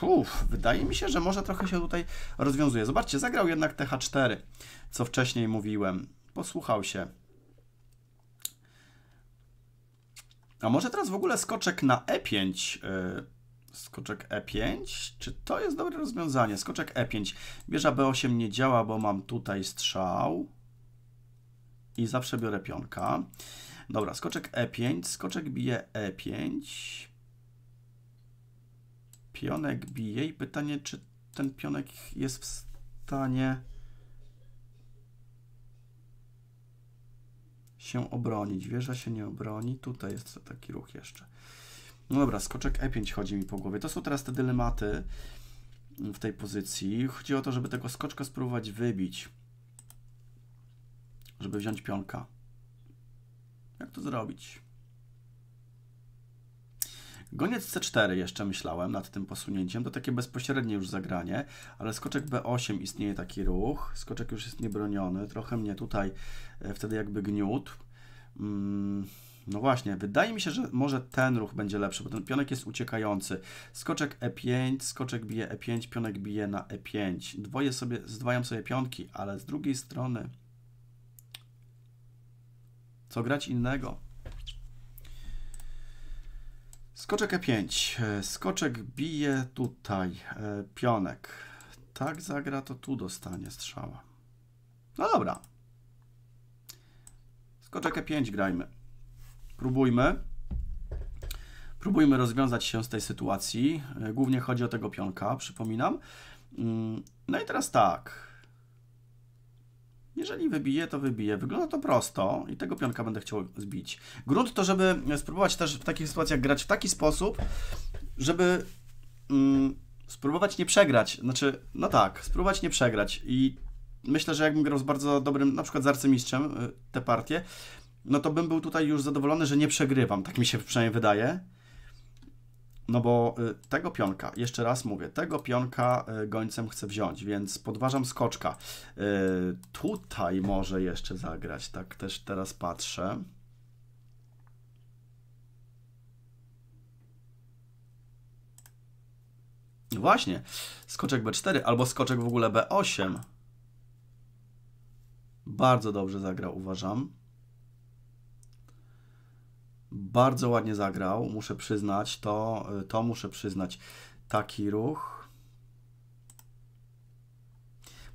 uf, wydaje mi się, że może trochę się tutaj rozwiązuje. Zobaczcie, zagrał jednak TH4, co wcześniej mówiłem. Posłuchał się. A może teraz w ogóle skoczek na E5 Skoczek E5. Czy to jest dobre rozwiązanie? Skoczek E5. Wieża B8 nie działa, bo mam tutaj strzał. I zawsze biorę pionka. Dobra, skoczek E5. Skoczek bije E5. Pionek bije i pytanie, czy ten pionek jest w stanie się obronić. Wieża się nie obroni. Tutaj jest taki ruch jeszcze. No dobra, skoczek E5 chodzi mi po głowie. To są teraz te dylematy mm, w tej pozycji. Chodzi o to, żeby tego skoczka spróbować wybić. Żeby wziąć pionka. Jak to zrobić? Goniec C4 jeszcze myślałem nad tym posunięciem. To takie bezpośrednie już zagranie, ale skoczek B8 istnieje taki ruch. Skoczek już jest niebroniony. Trochę mnie tutaj e, wtedy jakby gniótł. Mm, no właśnie, wydaje mi się, że może ten ruch będzie lepszy, bo ten pionek jest uciekający. Skoczek E5, skoczek bije E5, pionek bije na E5. Dwoje sobie, zdwajam sobie pionki, ale z drugiej strony... Co grać innego? Skoczek E5. Skoczek bije tutaj e, pionek. Tak zagra, to tu dostanie strzała. No dobra, koczakę 5 grajmy. Próbujmy. Próbujmy rozwiązać się z tej sytuacji. E, głównie chodzi o tego pionka, przypominam. Mm, no i teraz tak. Jeżeli wybije, to wybije. Wygląda to prosto i tego pionka będę chciał zbić. Grunt to, żeby spróbować też w takich sytuacjach grać w taki sposób, żeby mm, spróbować nie przegrać. Znaczy, no tak, spróbować nie przegrać. I myślę, że jakbym grał z bardzo dobrym, na przykład z arcymistrzem, y, te partie, no to bym był tutaj już zadowolony, że nie przegrywam. Tak mi się przynajmniej wydaje. No bo y, tego pionka, jeszcze raz mówię, tego pionka y, gońcem chcę wziąć, więc podważam skoczka. Tutaj może jeszcze zagrać, tak też teraz patrzę. Właśnie, skoczek B4 albo skoczek w ogóle B8. Bardzo dobrze zagrał, uważam. Bardzo ładnie zagrał, muszę przyznać to, y, to muszę przyznać. Taki ruch.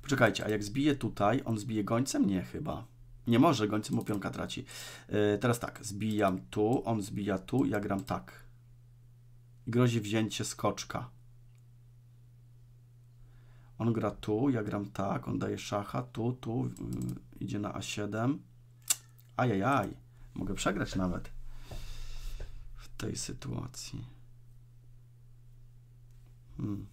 Poczekajcie, a jak zbije tutaj, on zbije gońcem? Nie chyba. Nie może, gońcem mu pionka traci. Yy, teraz tak, zbijam tu, on zbija tu, ja gram tak. grozi wzięcie skoczka. On gra tu, ja gram tak, on daje szacha, tu, tu, Idzie na A7. Ajajaj. Mogę przegrać nawet w tej sytuacji. Hmm.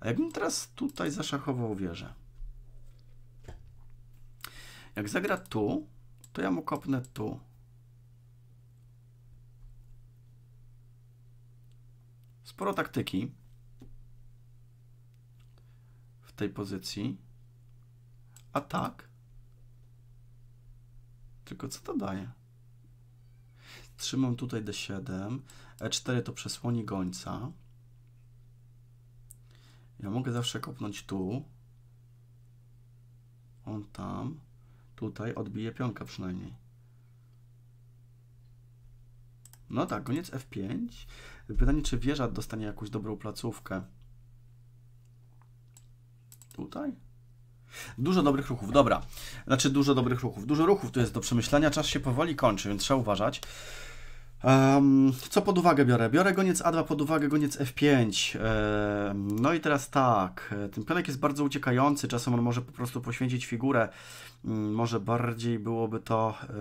A jakbym teraz tutaj zaszachował wieżę? Jak zagra tu, to ja mu kopnę tu. Sporo taktyki tej pozycji. A tak. Tylko co to daje? Trzymam tutaj D7. E4 to przesłoni gońca. Ja mogę zawsze kopnąć tu. On tam. Tutaj odbije pionka przynajmniej. No tak, koniec F5. Pytanie, czy wieża dostanie jakąś dobrą placówkę. Tutaj? Dużo dobrych ruchów, dobra. Znaczy dużo dobrych ruchów. Dużo ruchów tu jest do przemyślenia. Czas się powoli kończy, więc trzeba uważać. Um, co pod uwagę biorę? Biorę goniec A2 pod uwagę, goniec F5. E, no i teraz tak, ten pionek jest bardzo uciekający, czasem on może po prostu poświęcić figurę. E, może bardziej byłoby to e,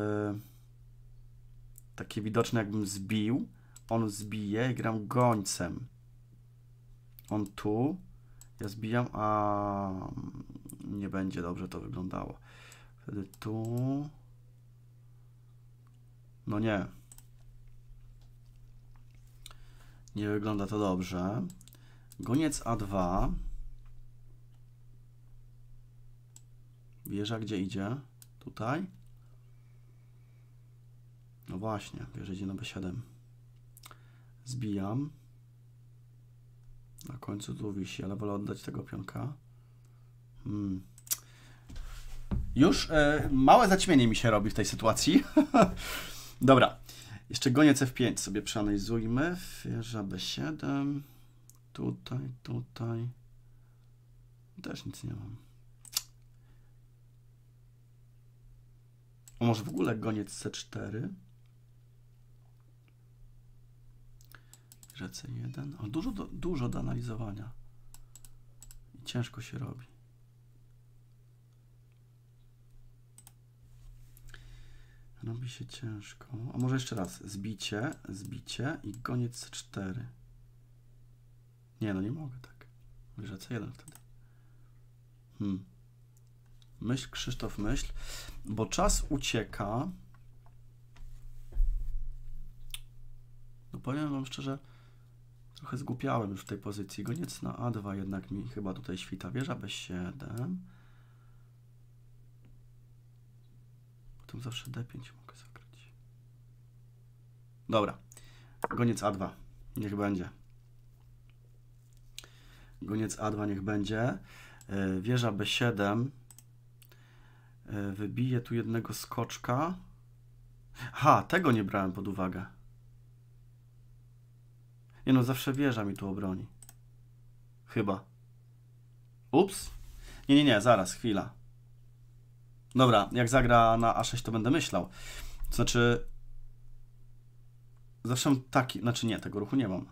takie widoczne, jakbym zbił. On zbije i gram gońcem. On tu, ja zbijam, a mm, nie będzie dobrze to wyglądało. Wtedy tu... No nie. Nie wygląda to dobrze. Goniec A2. Wieża gdzie idzie? Tutaj? No właśnie, wieża idzie na B7. Zbijam. Na końcu tu wisi, ale wolę oddać tego pionka. Hmm. Już e, małe zaćmienie mi się robi w tej sytuacji. [LAUGHS] Dobra. Jeszcze goniec F5 sobie przeanalizujmy. Wieża B7. Tutaj, tutaj. Też nic nie mam. A może w ogóle goniec C4? RC1. O, dużo, do, dużo do analizowania. I ciężko się robi. Robi się ciężko. A może jeszcze raz. Zbicie, zbicie i koniec 4. Nie, no nie mogę tak. Mówię, C1 wtedy. Hmm. Myśl, Krzysztof, myśl. Bo czas ucieka. No powiem wam szczerze, trochę zgłupiałem już w tej pozycji. Goniec na A2 jednak mi chyba tutaj świta. Wieża B7. Potem zawsze D5 mogę zagrać. Dobra. Goniec A2. Niech będzie. Goniec A2 niech będzie. E, wieża B7. E, Wybiję tu jednego skoczka. Ha, tego nie brałem pod uwagę. Nie no, zawsze wieża mi tu obroni. Chyba. Ups. Nie, nie, nie, zaraz, chwila. Dobra, jak zagra na A6, to będę myślał. To znaczy... Zawsze taki... Znaczy nie, tego ruchu nie mam.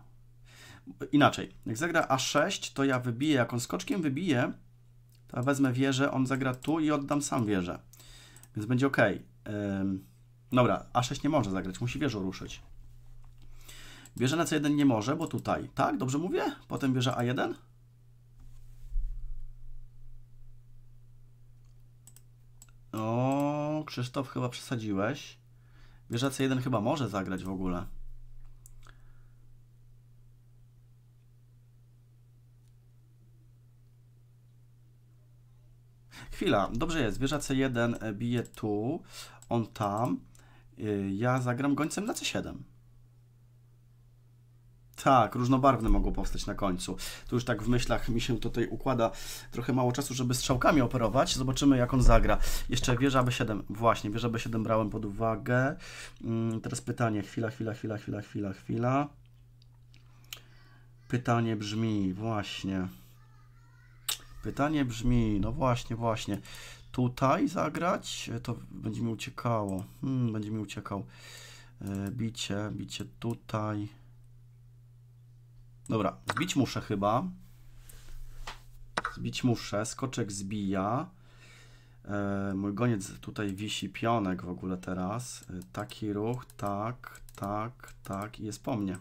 Inaczej, jak zagra A6, to ja wybiję, jak on skoczkiem wybije, to ja wezmę wieżę, on zagra tu i oddam sam wieżę. Więc będzie ok. Ym... Dobra, A6 nie może zagrać, musi wieżę ruszyć. Bierze na C1 nie może, bo tutaj. Tak, dobrze mówię? Potem bierze A1. O, Krzysztof, chyba przesadziłeś. Wieża C1 chyba może zagrać w ogóle. Chwila, dobrze jest. Wieża C1 bije tu, on tam. Y, ja zagram gońcem na C7. Tak, różnobarwne mogą powstać na końcu. Tu już tak w myślach mi się tutaj układa trochę mało czasu, żeby strzałkami operować. Zobaczymy, jak on zagra. Jeszcze tak. wieża B7. Właśnie, wieża B7 brałem pod uwagę. Mm, teraz pytanie. Chwila, chwila, chwila, chwila, chwila, chwila. Pytanie brzmi, właśnie. Pytanie brzmi, no właśnie, właśnie. Tutaj zagrać? To będzie mi uciekało. Hmm, będzie mi uciekał. E, bicie, bicie tutaj Dobra, zbić muszę chyba. Zbić muszę, skoczek zbija. E, mój goniec tutaj wisi pionek w ogóle teraz. E, taki ruch, tak, tak, tak i jest po mnie.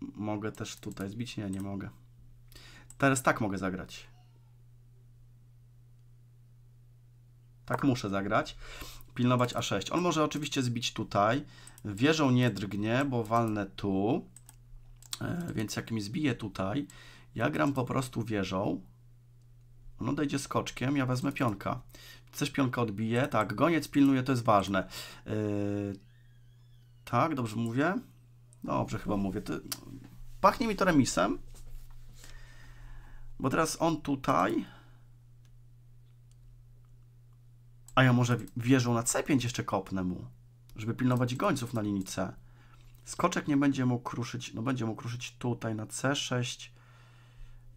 Mogę też tutaj zbić? Nie, nie mogę. Teraz tak mogę zagrać. Tak muszę zagrać pilnować A6. On może oczywiście zbić tutaj, wieżą nie drgnie, bo walnę tu, e, więc jak mi zbije tutaj, ja gram po prostu wieżą, on odejdzie skoczkiem, ja wezmę pionka. Chcesz pionka odbije, tak, goniec pilnuje, to jest ważne. Yy, tak, dobrze mówię? Dobrze chyba mówię. Pachnij Pachnie mi to remisem, bo teraz on tutaj, A ja może wieżą na C5 jeszcze kopnę mu, żeby pilnować gońców na linii C. Skoczek nie będzie mógł kruszyć, no będzie mógł kruszyć tutaj na C6.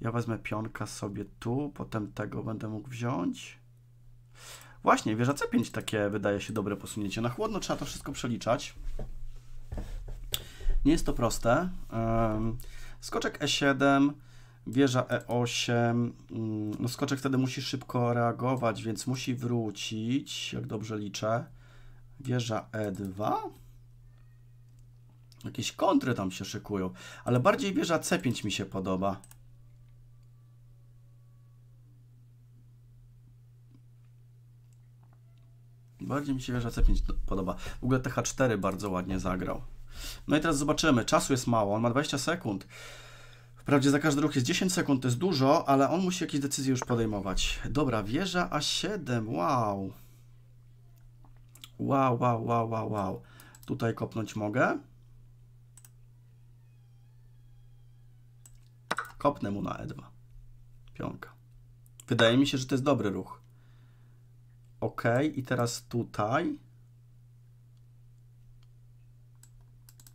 Ja wezmę pionka sobie tu, potem tego będę mógł wziąć. Właśnie, wieża C5 takie wydaje się dobre posunięcie. Na chłodno trzeba to wszystko przeliczać. Nie jest to proste. Skoczek E7, wieża E8, mm, no skoczek wtedy musi szybko reagować, więc musi wrócić, jak dobrze liczę, wieża E2, jakieś kontry tam się szykują, ale bardziej wieża C5 mi się podoba. Bardziej mi się wieża C5 podoba. W ogóle TH4 bardzo ładnie zagrał. No i teraz zobaczymy. Czasu jest mało, on ma 20 sekund. Wprawdzie za każdy ruch jest 10 sekund, to jest dużo, ale on musi jakieś decyzje już podejmować. Dobra, wieża A7, wow. Wow, wow, wow, wow, wow. Tutaj kopnąć mogę. Kopnę mu na E2. Pionka. Wydaje mi się, że to jest dobry ruch. Ok, i teraz tutaj.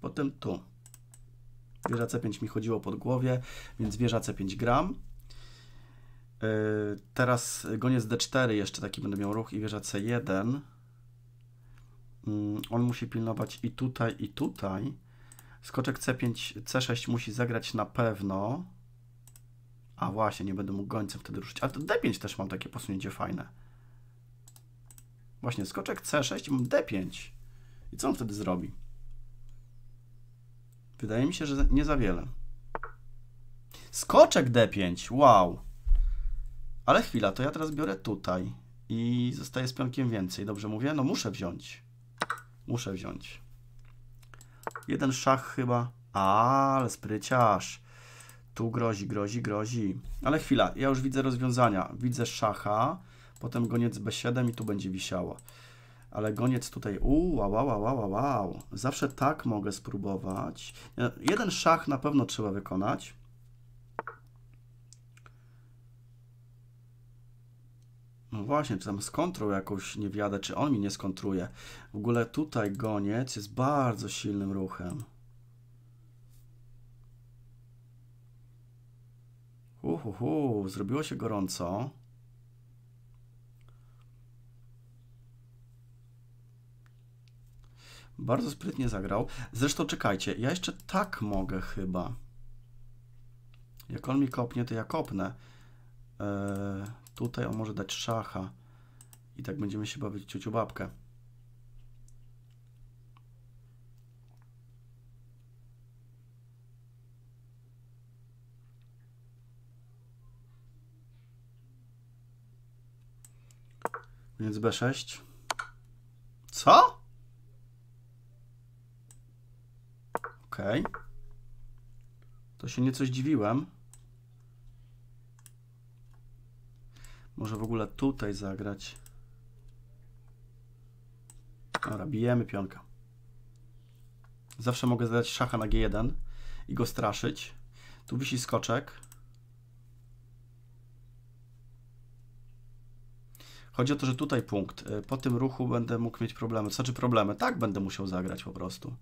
Potem tu. Wieża C5 mi chodziło pod głowie, więc wieża C5 gram. Teraz teraz goniec D4 jeszcze taki będę miał ruch i wieża C1. Mm, on musi pilnować i tutaj, i tutaj. Skoczek C5, C6 musi zagrać na pewno. A właśnie, nie będę mógł gońcem wtedy ruszyć. A D5 też mam takie posunięcie fajne. Właśnie, skoczek C6 i mam D5. I co on wtedy zrobi? Wydaje mi się, że nie za wiele. Skoczek D5, wow. Ale chwila, to ja teraz biorę tutaj i zostaje z pionkiem więcej. Dobrze mówię? No muszę wziąć. Muszę wziąć. Jeden szach chyba. A, ale spryciarz. Tu grozi, grozi, grozi. Ale chwila, ja już widzę rozwiązania. Widzę szacha, potem goniec B7 i tu będzie wisiało ale goniec tutaj, uuu, wow, wow, wow, wow, zawsze tak mogę spróbować. Jeden szach na pewno trzeba wykonać. No właśnie, czy tam skontrol jakąś nie wiadę, czy on mi nie skontruje. W ogóle tutaj goniec jest bardzo silnym ruchem. Uhuhu, zrobiło się gorąco. Bardzo sprytnie zagrał. Zresztą czekajcie, ja jeszcze tak mogę chyba. Jak on mi kopnie, to ja kopnę. Eee, tutaj on może dać szacha. I tak będziemy się bawić ciuciu babkę. Więc B6. Co? OK. To się nieco zdziwiłem. Może w ogóle tutaj zagrać. Dobra, bijemy pionka. Zawsze mogę zadać szacha na G1 i go straszyć. Tu wisi skoczek. Chodzi o to, że tutaj punkt. Y, po tym ruchu będę mógł mieć problemy. znaczy problemy. Tak będę musiał zagrać po prostu.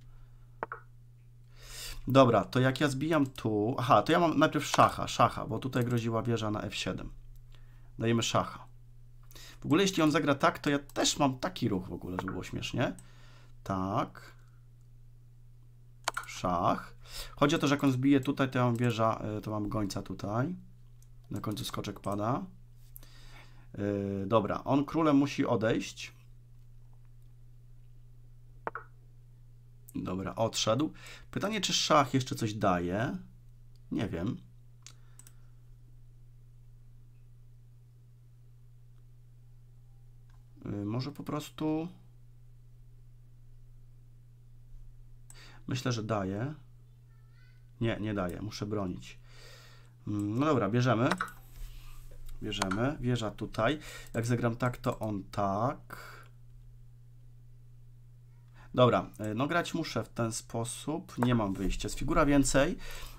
Dobra, to jak ja zbijam tu... Aha, to ja mam najpierw szacha, szacha, bo tutaj groziła wieża na f7. Dajemy szacha. W ogóle jeśli on zagra tak, to ja też mam taki ruch w ogóle, żeby było śmiesznie. Tak. Szach. Chodzi o to, że jak on zbije tutaj, to ja mam wieża, e, to mam gońca tutaj. Na końcu skoczek pada. Yy, dobra, on królem musi odejść. Dobra, odszedł. Pytanie, czy szach jeszcze coś daje? Nie wiem. Y, może po prostu... Myślę, że daje. Nie, nie daje. Muszę bronić. Mm, no dobra, bierzemy. Bierzemy. Wieża tutaj. Jak zagram tak, to on tak. Dobra, e, no grać muszę w ten sposób, nie mam wyjścia. Z figura więcej,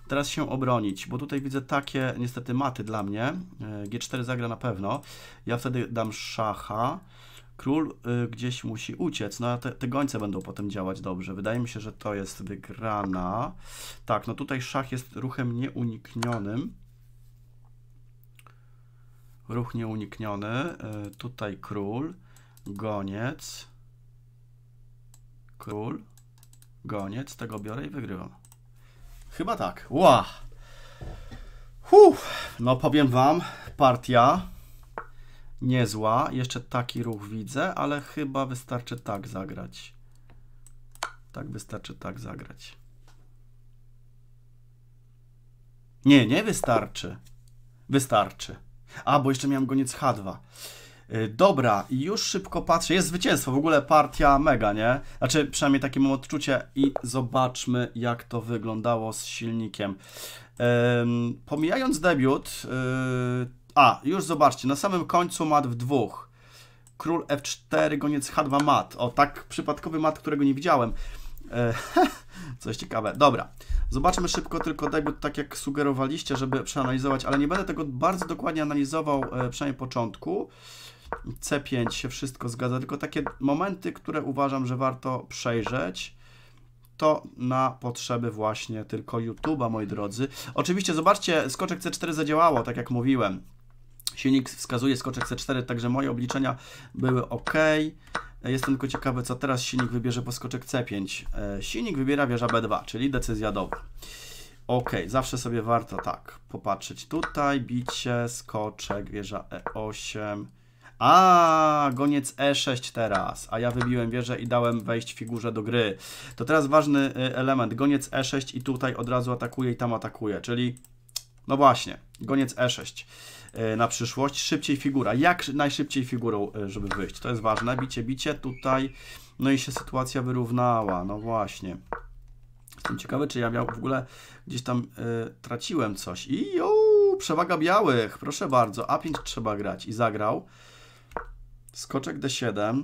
teraz się obronić, bo tutaj widzę takie niestety maty dla mnie. E, G4 zagra na pewno, ja wtedy dam szacha. Król y, gdzieś musi uciec, no a te, te gońce będą potem działać dobrze. Wydaje mi się, że to jest wygrana. Tak, no tutaj szach jest ruchem nieuniknionym. Ruch nieunikniony, y, tutaj król, goniec. Król, goniec, tego biorę i wygrywam. Chyba tak. Ła! Huh. No powiem wam, partia niezła. Jeszcze taki ruch widzę, ale chyba wystarczy tak zagrać. Tak, wystarczy tak zagrać. Nie, nie wystarczy. Wystarczy. A, bo jeszcze miałem goniec H2. Y, dobra, już szybko patrzę. Jest zwycięstwo, w ogóle partia mega, nie? Znaczy, przynajmniej takie mam odczucie i zobaczmy, jak to wyglądało z silnikiem. Um, pomijając debiut, yy, a, już zobaczcie, na samym końcu mat w dwóch. Król F4, goniec H2 mat. O, tak przypadkowy mat, którego nie widziałem. E, [LAUGHS] coś ciekawe. Dobra, zobaczmy szybko tylko debiut, tak jak sugerowaliście, żeby przeanalizować, ale nie będę tego bardzo dokładnie analizował, e, przynajmniej początku. C5 się wszystko zgadza, tylko takie momenty, które uważam, że warto przejrzeć, to na potrzeby właśnie tylko YouTube'a, moi drodzy. Oczywiście, zobaczcie, skoczek C4 zadziałało, tak jak mówiłem. Silnik wskazuje skoczek C4, także moje obliczenia były ok. Jestem tylko ciekawy, co teraz silnik wybierze po skoczek C5. E, silnik wybiera wieża B2, czyli decyzja dobra. Ok, zawsze sobie warto tak popatrzeć tutaj, bicie, skoczek, wieża E8, a, goniec E6 teraz. A ja wybiłem wieżę i dałem wejść figurze do gry. To teraz ważny y, element. Goniec E6 i tutaj od razu atakuje i tam atakuje, czyli... No właśnie, goniec E6 y, na przyszłość. Szybciej figura. Jak najszybciej figurą, y, żeby wyjść. To jest ważne. Bicie, bicie tutaj. No i się sytuacja wyrównała. No właśnie. Jestem ciekawy, czy ja miał w ogóle gdzieś tam y, traciłem coś. I o, przewaga białych. Proszę bardzo. A5 trzeba grać. I zagrał. Skoczek D7.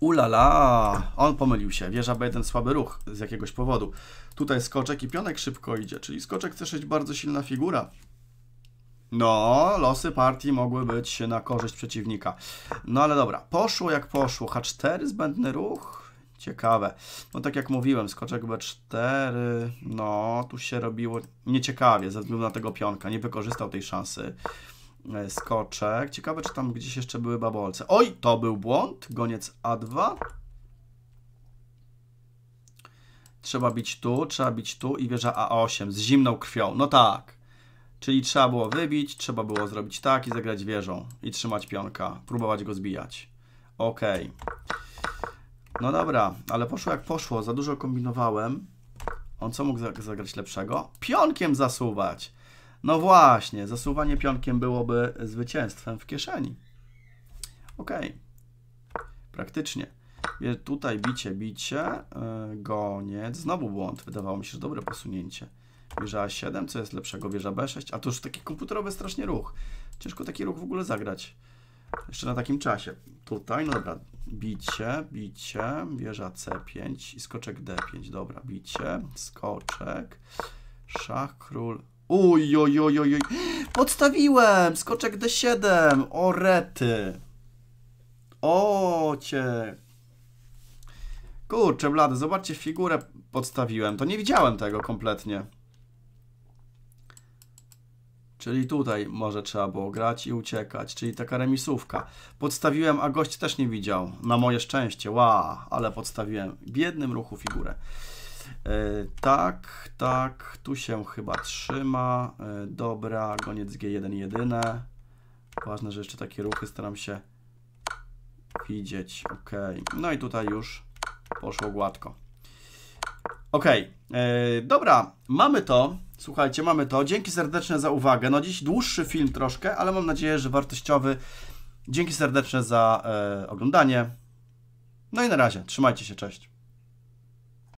Ulala! On pomylił się. Wieża B1 słaby ruch z jakiegoś powodu. Tutaj skoczek i pionek szybko idzie, czyli skoczek C6 bardzo silna figura. No, losy partii mogły być na korzyść przeciwnika. No ale dobra, poszło jak poszło. H4 zbędny ruch? Ciekawe. No tak jak mówiłem, skoczek B4, no tu się robiło nieciekawie ze względu na tego pionka. Nie wykorzystał tej szansy. E, skoczek. Ciekawe, czy tam gdzieś jeszcze były babolce. Oj, to był błąd. Goniec A2. Trzeba bić tu, trzeba bić tu i wieża A8 z zimną krwią. No tak. Czyli trzeba było wybić, trzeba było zrobić tak i zagrać wieżą. I trzymać pionka. Próbować go zbijać. Okej. Okay. No dobra, ale poszło jak poszło. Za dużo kombinowałem. On co mógł zagrać lepszego? Pionkiem zasuwać. No właśnie, zasuwanie pionkiem byłoby zwycięstwem w kieszeni. Ok, praktycznie. Tutaj bicie, bicie, e, goniec, znowu błąd, wydawało mi się, że dobre posunięcie. Wieża A7, co jest lepszego? Wieża B6, a to już taki komputerowy strasznie ruch. Ciężko taki ruch w ogóle zagrać. Jeszcze na takim czasie. Tutaj, no dobra, bicie, bicie, wieża C5 i skoczek D5. Dobra, bicie, skoczek, szach, król Uj, uj, uj, uj, uj. Podstawiłem! Skoczek D7! O rety! O cie Kurczę blady, zobaczcie figurę podstawiłem. To nie widziałem tego kompletnie. Czyli tutaj może trzeba było grać i uciekać, czyli taka remisówka. Podstawiłem, a gość też nie widział. Na moje szczęście, ła, ale podstawiłem. Biednym ruchu figurę. E, tak, tak, tu się chyba trzyma. E, dobra, goniec G1 jedyne. Ważne, że jeszcze takie ruchy staram się widzieć. Ok, no i tutaj już poszło gładko. Ok, e, dobra, mamy to. Słuchajcie, mamy to. Dzięki serdeczne za uwagę. No dziś dłuższy film troszkę, ale mam nadzieję, że wartościowy. Dzięki serdeczne za oglądanie. No i na razie. Trzymajcie się, cześć.